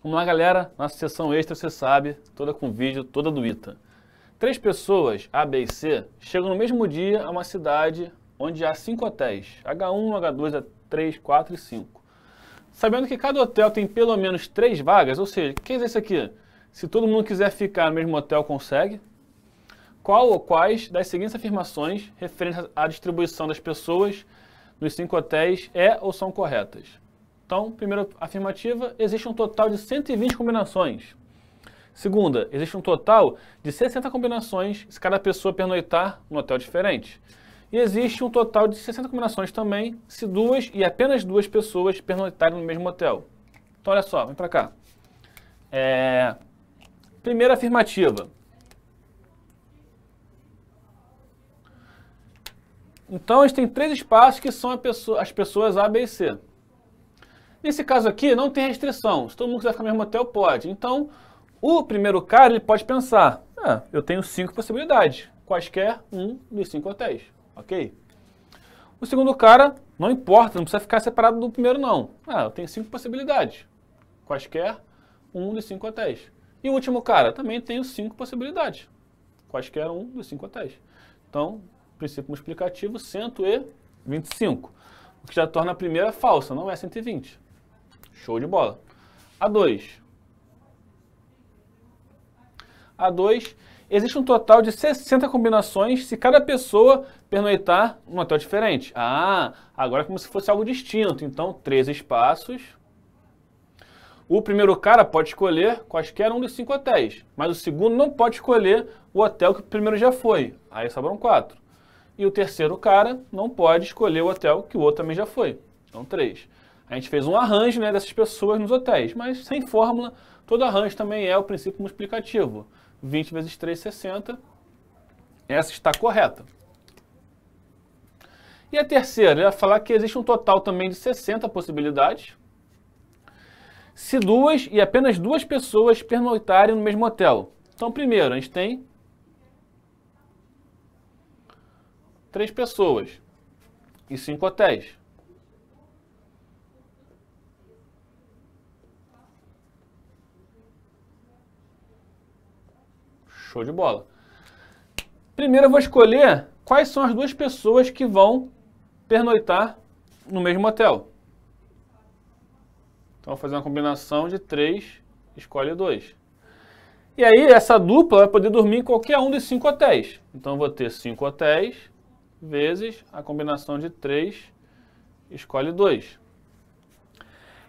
Vamos lá, galera. Nossa sessão extra, você sabe, toda com vídeo, toda do ITA. Três pessoas, A, B e C, chegam no mesmo dia a uma cidade onde há cinco hotéis, H1, H2, H3, 4 e 5. Sabendo que cada hotel tem pelo menos três vagas, ou seja, quem é esse aqui? Se todo mundo quiser ficar no mesmo hotel, consegue. Qual ou quais das seguintes afirmações referentes à distribuição das pessoas nos cinco hotéis é ou são corretas? Então, primeira afirmativa, existe um total de 120 combinações. Segunda, existe um total de 60 combinações se cada pessoa pernoitar num hotel diferente. E existe um total de 60 combinações também se duas e apenas duas pessoas pernoitarem no mesmo hotel. Então, olha só, vem para cá. É... Primeira afirmativa. Então, a gente tem três espaços que são pessoa, as pessoas A, B e C. Nesse caso aqui, não tem restrição. Se todo mundo quiser ficar no mesmo hotel, pode. Então, o primeiro cara ele pode pensar, ah, eu tenho cinco possibilidades, quaisquer um dos cinco hotéis, ok? O segundo cara, não importa, não precisa ficar separado do primeiro não. Ah, eu tenho cinco possibilidades, quaisquer um dos cinco hotéis. E o último cara, também tenho cinco possibilidades, quaisquer um dos cinco hotéis. Então, princípio multiplicativo, 125, o que já torna a primeira falsa, não é 120. Show de bola. A2. A2. Existe um total de 60 combinações se cada pessoa pernoitar num hotel diferente. Ah, agora é como se fosse algo distinto. Então, três espaços. O primeiro cara pode escolher quaisquer um dos cinco hotéis, mas o segundo não pode escolher o hotel que o primeiro já foi. Aí sobram quatro. E o terceiro cara não pode escolher o hotel que o outro também já foi. Então, três. A gente fez um arranjo né, dessas pessoas nos hotéis, mas sem fórmula, todo arranjo também é o princípio multiplicativo. 20 vezes 3, 60. Essa está correta. E a terceira, é falar que existe um total também de 60 possibilidades. Se duas e apenas duas pessoas pernoitarem no mesmo hotel. Então, primeiro, a gente tem três pessoas e cinco hotéis. Show de bola. Primeiro eu vou escolher quais são as duas pessoas que vão pernoitar no mesmo hotel. Então, vou fazer uma combinação de três, escolhe dois. E aí, essa dupla vai poder dormir em qualquer um dos cinco hotéis. Então, vou ter cinco hotéis vezes a combinação de três, escolhe dois.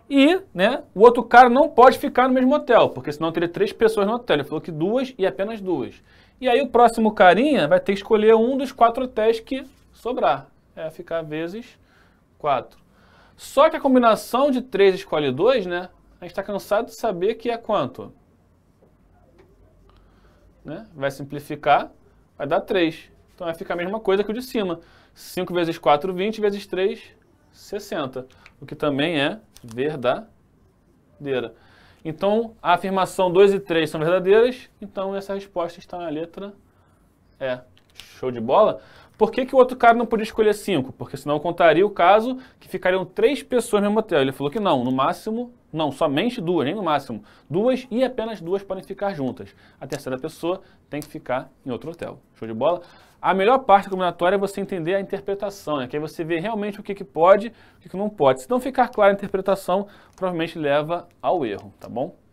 E né, o outro cara não pode ficar no mesmo hotel, porque senão teria três pessoas no hotel. Ele falou que duas e apenas duas. E aí o próximo carinha vai ter que escolher um dos quatro hotéis que sobrar. É ficar vezes quatro. Só que a combinação de três escolhe dois, né? A gente está cansado de saber que é quanto. Né? Vai simplificar, vai dar três Então vai ficar a mesma coisa que o de cima. 5 vezes 4, 20, vezes 3, 60, o que também é verdadeira. Então, a afirmação 2 e 3 são verdadeiras, então essa resposta está na letra é, show de bola. Por que, que o outro cara não podia escolher cinco? Porque senão contaria o caso que ficariam três pessoas no mesmo hotel. Ele falou que não, no máximo, não, somente duas, nem no máximo. Duas e apenas duas podem ficar juntas. A terceira pessoa tem que ficar em outro hotel. Show de bola? A melhor parte da combinatória é você entender a interpretação, né? que aí você vê realmente o que, que pode o que, que não pode. Se não ficar clara a interpretação, provavelmente leva ao erro, tá bom?